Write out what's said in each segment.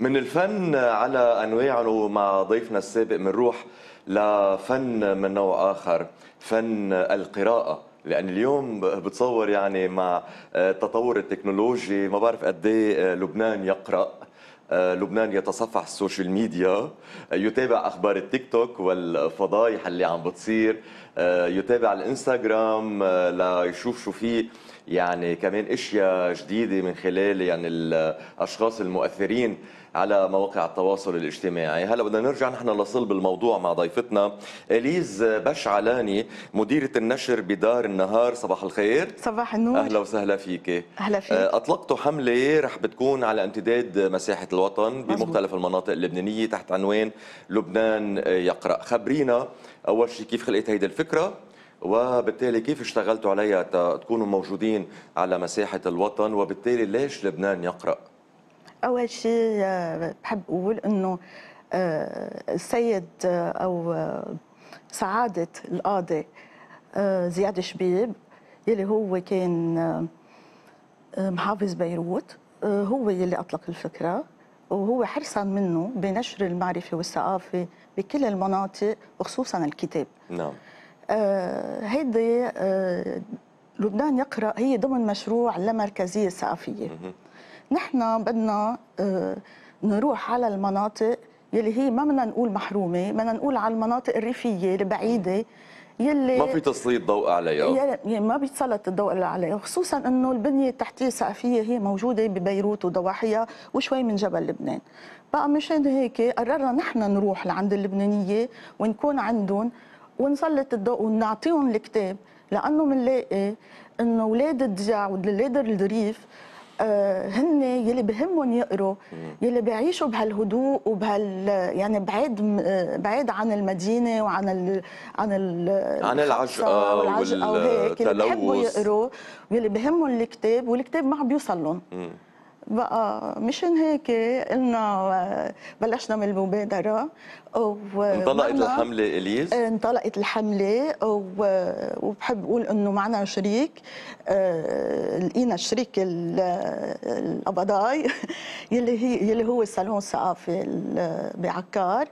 من الفن على انواعه مع ضيفنا السابق بنروح لفن من نوع اخر فن القراءه لان اليوم بتصور يعني مع التطور آه، التكنولوجي ما بعرف قد إيه، آه، لبنان يقرا آه، لبنان يتصفح السوشيال ميديا يتابع اخبار التيك توك والفضايح اللي عم بتصير يتابع الانستغرام ليشوف شو في يعني كمان اشياء جديده من خلال يعني الاشخاص المؤثرين على مواقع التواصل الاجتماعي هلا بدنا نرجع نحن لصلب الموضوع مع ضيفتنا اليز بشعلاني مديرة النشر بدار النهار صباح الخير صباح النور اهلا وسهلا فيك اهلا فيك آه، اطلقتوا حملة رح بتكون على امتداد مساحة الوطن بمختلف المناطق اللبنانية تحت عنوان لبنان يقرأ خبرينا اول شيء كيف خلقت هيدي الفكرة وبالتالي كيف اشتغلتوا عليها تكونوا موجودين على مساحة الوطن وبالتالي ليش لبنان يقرأ اول شيء آه، بحب اقول انه آه، السيد آه، او سعاده القاضي زياد شبيب يلي هو كان محافظ بيروت هو يلي اطلق الفكره وهو حرصا منه بنشر المعرفه والثقافه بكل المناطق وخصوصا الكتاب نعم هيدي لبنان يقرأ هي ضمن مشروع لمركزية ثقافية نحن بدنا آه، نروح على المناطق يلي هي ما بدنا نقول محرومه بدنا نقول على المناطق الريفيه البعيده يلي ما في تسليط ضوء عليها يعني ما بيتسلط الضوء عليها خصوصا انه البنيه التحتيه السقفيه هي موجوده ببيروت وضواحيها وشوي من جبل لبنان بقى مشان هيك قررنا نحن نروح لعند اللبنانيه ونكون عندهم ونسلط الضوء ونعطيهم الكتاب لانه بنلاقي انه اولاد الضياع واولاد الريف آه، هن يلي بهمهم يقروا يلي بيعيشوا بهالهدوء وبهال يعني بعيد آه، بعيد عن المدينه وعن ال عن ال عن العجقه آه، والتلوث يلي يقروا يلي بهمهم الكتاب والكتاب ما عم بيوصل لهم بقى مشان هيك قلنا آه، بلشنا من المبادره إيه، انطلقت الحمله اليز انطلقت الحمله وبحب اقول انه معنا شريك آه، لقينا الشريك الابضاي يلي هي يلي هو الصالون الثقافي بعكار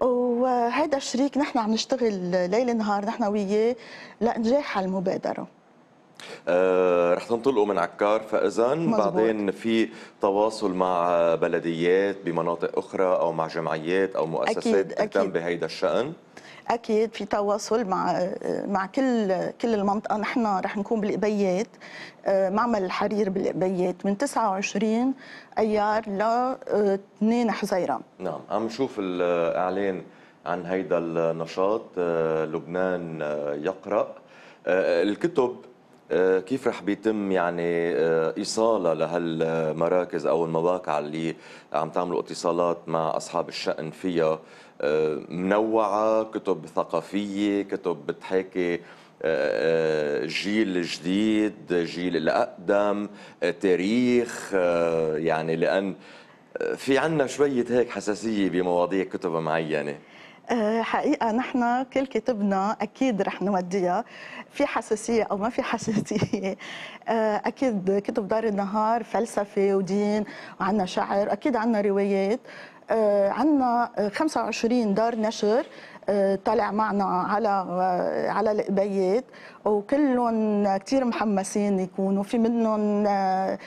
وهذا الشريك نحن عم نشتغل ليل نهار نحن وياه لانجاح المبادره آه، رح تنطلقوا من عكار فاذا بعدين في تواصل مع بلديات بمناطق اخرى او مع جمعيات او مؤسسات تهتم بهيدا الشان اكيد في تواصل مع مع كل كل المنطقه نحن رح نكون بالقبيات آه، معمل الحرير بالقبيات من 29 ايار ل 2 آه، حزيران نعم عم نشوف الاعلان عن هيدا النشاط لبنان يقرا الكتب آه، كيف رح بيتم يعني آه، ايصالها لهالمراكز او المواقع اللي عم تعملوا اتصالات مع اصحاب الشأن فيها آه، منوعه كتب ثقافيه كتب بتحاكي جيل جديد جيل الاقدم تاريخ يعني لان في عنا شويه هيك حساسيه بمواضيع كتب معينه آه، حقيقه نحن كل كتبنا اكيد رح نوديها في حساسيه او ما في حساسيه آه، اكيد كتب دار النهار فلسفه ودين وعنا شعر اكيد عنا روايات آه، عنا 25 دار نشر طلع معنا على على القبيات وكلهم كثير محمسين يكونوا في منهم آه،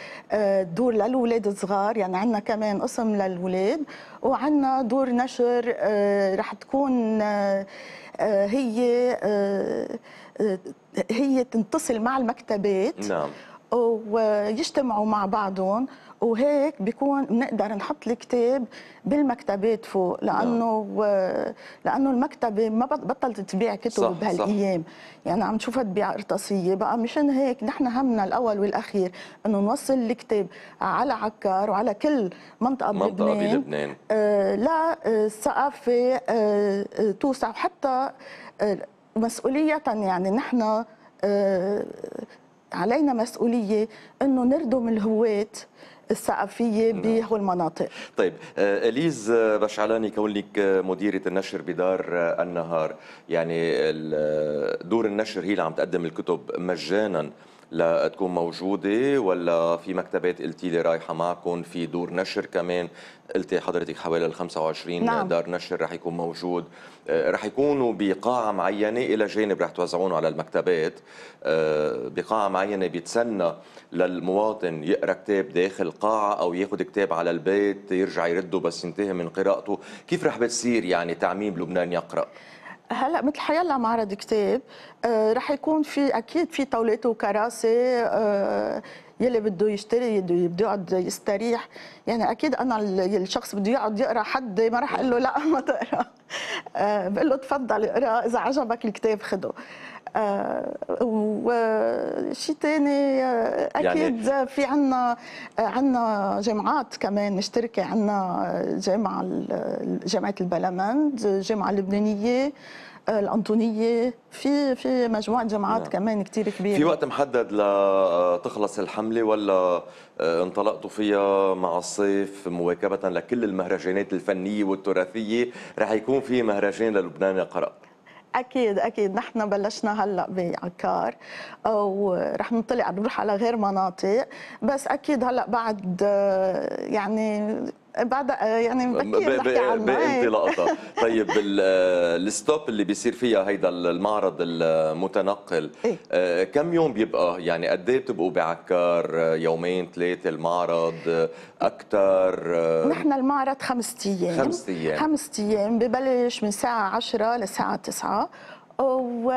دور للاولاد الصغار يعني عندنا كمان قسم للاولاد وعندنا دور نشر آه، رح تكون آه، هي هي تنتصل مع المكتبات نعم ويجتمعوا مع بعضهم وهيك بيكون بنقدر نحط الكتاب بالمكتبات فوق لانه نعم. لانه المكتبه ما بطلت تبيع كتب صح بهالايام يعني عم تشوفها تبيع قرطاسيه بقى مشان هيك نحن همنا الاول والاخير انه نوصل الكتاب على عكار وعلى كل منطقه, منطقة بلبنان, بلبنان. آه، لا الثقافه آه، آه، توسع وحتى مسؤوليه يعني نحن علينا مسؤوليه انه نردم الهواة الثقافيه نعم. بهالمناطق طيب آه، اليز آه، بشعلاني كونك آه، مديره النشر بدار النهار يعني دور النشر هي اللي عم تقدم الكتب مجانا لتكون موجوده ولا في مكتبات قلتي لي رايحه معكم في دور نشر كمان قلتي حضرتك حوالي ال 25 نعم. دار نشر رح يكون موجود آه، رح يكونوا بقاعه معينه الى جانب رح توزعونه على المكتبات آه، بقاعه معينه بيتسنى للمواطن يقرا كتاب داخل قاعه او ياخذ كتاب على البيت يرجع يرده بس ينتهي من قراءته كيف رح بتصير يعني تعميم لبنان يقرأ هلا مثل حيلا معرض كتاب آه، رح يكون في اكيد في طاولات وكراسي آه، يلي بده يشتري بده يقعد يستريح يعني اكيد انا الشخص بده يقعد يقرا حد ما راح اقول له لا ما تقرا آه، بقول له تفضل اقرا اذا عجبك الكتاب خده آه، وشي وشيء ثاني آه، يعني اكيد يعني في عنا عنا جامعات كمان مشتركه عنا جامعه جامعه البلمند جامعه لبنانيه الانطونيه في في مجموعه جامعات نعم. كمان كثير كبيره في وقت محدد لتخلص الحمله ولا انطلقتوا فيها مع الصيف مواكبه لكل المهرجانات الفنيه والتراثيه رح يكون في مهرجان للبنان قرأ اكيد اكيد نحن بلشنا هلا بعكار ورح نطلع نروح على غير مناطق بس اكيد هلا بعد يعني بعد يعني بكير بحكي عن بانت لقطه طيب الستوب اللي بيصير فيها هيدا المعرض المتنقل إيه؟ كم يوم بيبقى يعني قد ايه بتبقوا بعكار يومين ثلاثه المعرض اكثر نحن المعرض خمسة ايام خمسة ايام خمسة ايام ببلش من الساعه 10 للساعه 9 و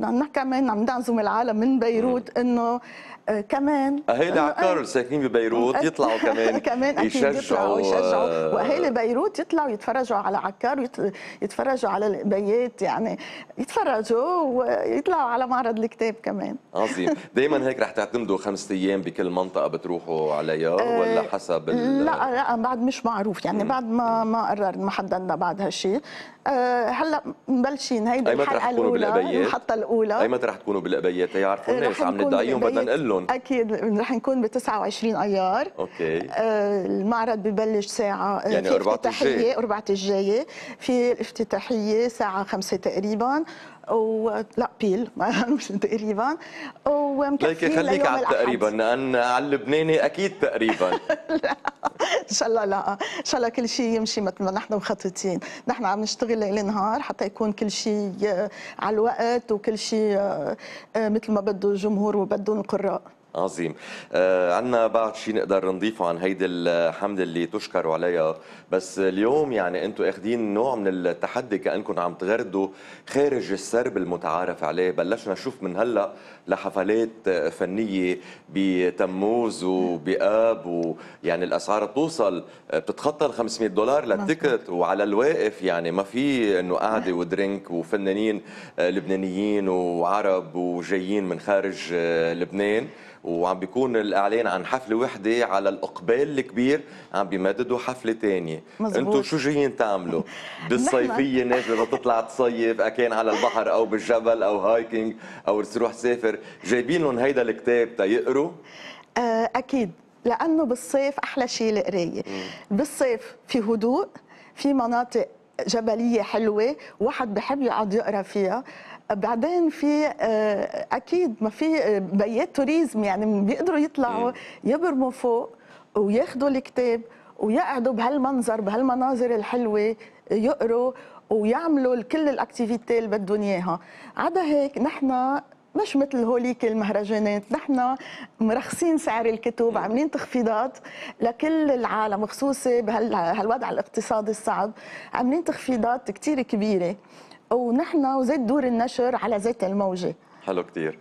نحن كمان عم نعزم العالم من بيروت انه آه، كمان اهالي آه، عكار آه، ساكنين ببيروت يطلعوا كمان كمان اكيد يشجعوا يشجعوا واهالي بيروت يطلعوا يتفرجوا على عكار يتفرجوا على البيات يعني يتفرجوا ويطلعوا على معرض الكتاب كمان عظيم دائما هيك رح تعتمدوا خمسة ايام بكل منطقه بتروحوا عليها ولا حسب لا لا بعد مش معروف يعني بعد ما ما قررنا ما حددنا بعد هالشيء هلا مبلشين هيدي الحلقه الاولى المحطه الاولى اي متى رح تكونوا بالابيات يعرفوا الناس عم ندعيهم بدنا نقول كلهم اكيد رح نكون ب 29 ايار اوكي آه المعرض ببلش ساعه آه، يعني في افتتاحيه الجاي. الجايه في افتتاحيه الساعه 5 تقريبا و لا بيل تقريبا ومكفي خليك على تقريبا لان على اللبناني اكيد تقريبا لا ان شاء الله لا ان شاء الله كل شيء يمشي مثل ما نحن مخططين نحن عم نشتغل ليل نهار حتى يكون كل شيء آه، على الوقت وكل شيء آه، آه، مثل ما بده الجمهور وبده القراء عظيم آه عندنا بعض شيء نقدر نضيفه عن هيدي الحمد اللي تشكروا عليها بس اليوم يعني انتم اخذين نوع من التحدي كانكم عم تغردوا خارج السرب المتعارف عليه بلشنا نشوف من هلا لحفلات فنيه بتموز وباب ويعني الاسعار بتوصل بتتخطى ال 500 دولار للتيكت وعلى الواقف يعني ما في انه قعده نعم. ودرينك وفنانين آه، لبنانيين وعرب وجايين من خارج آه، لبنان وعم بيكون الاعلان عن حفله وحده على الاقبال الكبير عم بيمددوا حفله ثانيه انتم شو جايين تعملوا بالصيفيه الناس بدها تطلع تصيف اكان على البحر او بالجبل او هايكينج او تروح تسافر جايبين لهم هيدا الكتاب تيقروا آه، اكيد لانه بالصيف احلى شيء القرايه بالصيف في هدوء في مناطق جبليه حلوه واحد بحب يقعد يقرا فيها بعدين في آه، اكيد ما في آه، بيات توريزم يعني بيقدروا يطلعوا يبرموا فوق وياخذوا الكتاب ويقعدوا بهالمنظر بهالمناظر الحلوه يقروا ويعملوا كل الاكتيفيتي اللي بدهم اياها عدا هيك نحن مش مثل هوليك المهرجانات نحن مرخصين سعر الكتب عاملين تخفيضات لكل العالم خصوصي بهالوضع الاقتصادي الصعب عاملين تخفيضات كثير كبيره ونحن وزيت دور النشر على ذات الموجه حلو كثير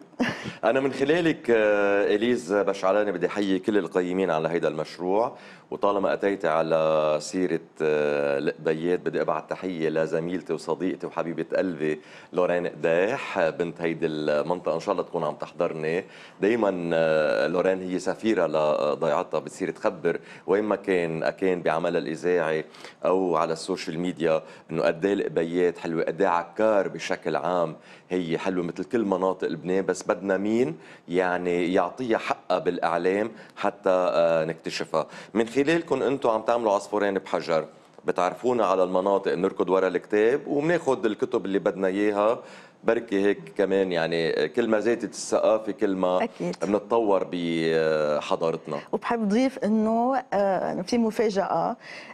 انا من خلالك آه، اليز بشعلاني بدي احيي كل القيمين على هيدا المشروع وطالما أتيت على سيرة القبيات آه، بدي أبعت تحية لزميلتي وصديقتي وحبيبة قلبي لورين قداح بنت هيدي المنطقة إن شاء الله تكون عم تحضرني دايما آه، لورين هي سفيرة لضيعتها بتصير تخبر وين ما كان أكان بعملها الإذاعي أو على السوشيال ميديا إنه قد إيه القبيات حلوة قد إيه عكار بشكل عام هي حلوة مثل كل مناطق لبنان بس بدنا مين يعني يعطيها حقها بالإعلام حتى آه، نكتشفها من خلال خلالكم انتم عم تعملوا عصفورين بحجر بتعرفونا على المناطق بنركض ورا الكتاب وبناخذ الكتب اللي بدنا اياها بركي هيك كمان يعني كل ما زادت الثقافه كل ما بنتطور بحضارتنا وبحب ضيف انه آه، في مفاجاه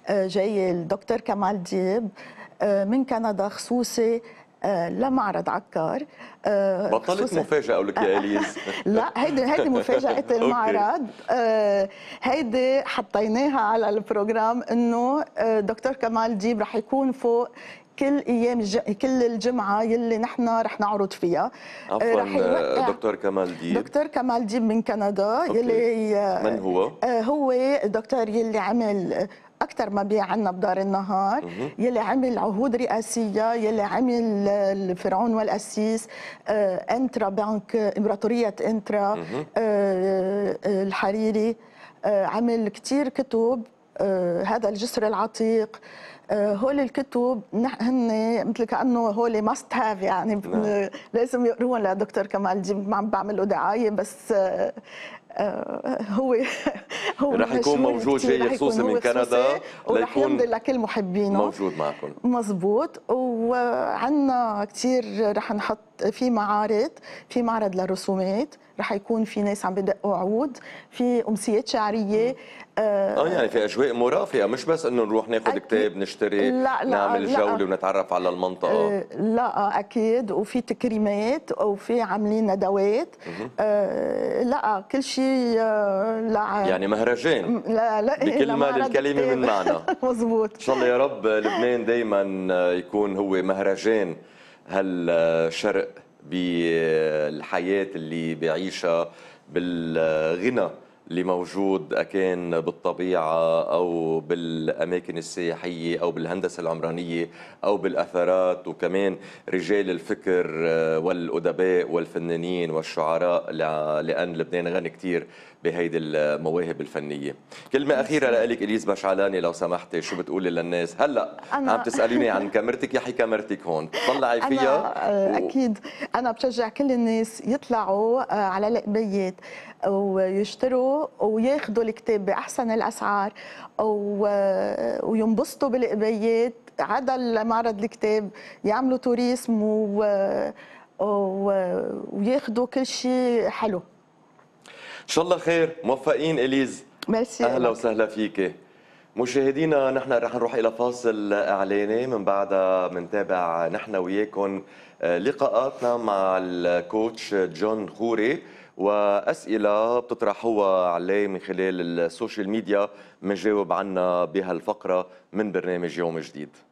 آه، جاي الدكتور كمال ديب آه، من كندا خصوصي آه، لمعرض عكار آه، بطلت مفاجأة أقول لك يا آه، أليز لا هيدي هيدي مفاجأة المعرض هيدي حطيناها على البروجرام إنه دكتور كمال ديب رح يكون فوق كل ايام الج... كل الجمعه يلي نحن رح نعرض فيها عفوا يوقع... دكتور كمال ديب دكتور كمال ديب من كندا أوكي. يلي من هو؟ هو دكتور يلي عمل اكثر ما بيع عندنا بدار النهار يلي عمل عهود رئاسيه يلي عمل الفرعون والقسيس آه، انترا بنك امبراطوريه انترا آه، آه، الحريري عمل كثير كتب هذا الجسر العتيق هول الكتب هن مثل كانه هول ماست هاف يعني نعم. لازم يقروهم لدكتور كمال دي ما عم بعمل له دعايه بس آه، هو هو رح يكون موجود جاي خصوصا من كندا ورح يمضي لكل محبينه موجود معكم مزبوط وعندنا كثير رح نحط في معارض في معرض للرسومات رح يكون في ناس عم بدقوا عود في امسيات شعريه آه،, اه, يعني في اجواء مرافقه مش بس انه نروح ناخذ كتاب نشتري لا لا نعمل لا جوله ونتعرف على المنطقه آه، لا آه، اكيد وفي تكريمات وفي عاملين ندوات لا كل شيء لا يعني مهرجان لا لا إيه، بكل ما للكلمه من معنى مضبوط ان شاء الله يا رب لبنان دائما يكون هو مهرجان هالشرق بالحياه اللي بيعيشها بالغنى اللي موجود أكان بالطبيعة أو بالأماكن السياحية أو بالهندسة العمرانية أو بالأثارات وكمان رجال الفكر آه، والأدباء والفنانين والشعراء لأن لبنان غني كتير بهيدي المواهب الفنية كلمة أخيرة لك إليز بشعلاني لو سمحتي شو بتقولي للناس هلأ عم تسأليني عن كاميرتك يا حي كاميرتك هون طلعي فيها أنا... آه، أكيد أنا بشجع كل الناس يطلعوا آه، على لقبيات ويشتروا وياخذوا الكتاب باحسن الاسعار آه، وينبسطوا بالقبيات عدا معرض الكتاب يعملوا توريسم و... آه، و... آه، وياخذوا كل شيء حلو ان شاء الله خير موفقين اليز ميرسي اهلا وسهلا فيك مشاهدينا نحن رح نروح الى فاصل اعلاني من بعدها بنتابع نحن وياكم لقاءاتنا مع الكوتش جون خوري واسئله بتطرحوها عليه من خلال السوشيال ميديا عنا بها بهالفقره من برنامج يوم جديد